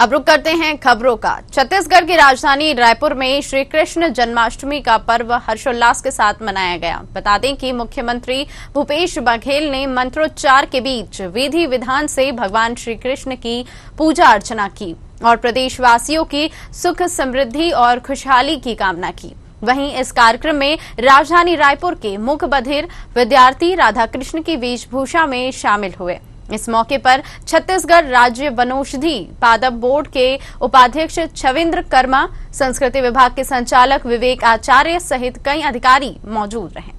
अब रुक करते हैं खबरों का छत्तीसगढ़ की राजधानी रायपुर में श्री कृष्ण जन्माष्टमी का पर्व हर्षोल्लास के साथ मनाया गया बता दें कि मुख्यमंत्री भूपेश बघेल ने मंत्रोच्चार के बीच विधि विधान से भगवान श्री कृष्ण की पूजा अर्चना की और प्रदेशवासियों की सुख समृद्धि और खुशहाली की कामना की वहीं इस कार्यक्रम में राजधानी रायपुर के मुख बधिर विद्यार्थी राधाकृष्ण की वेशभूषा में शामिल हुए इस मौके पर छत्तीसगढ़ राज्य वनौषधि पादप बोर्ड के उपाध्यक्ष छविंद्र कर्मा संस्कृति विभाग के संचालक विवेक आचार्य सहित कई अधिकारी मौजूद रहे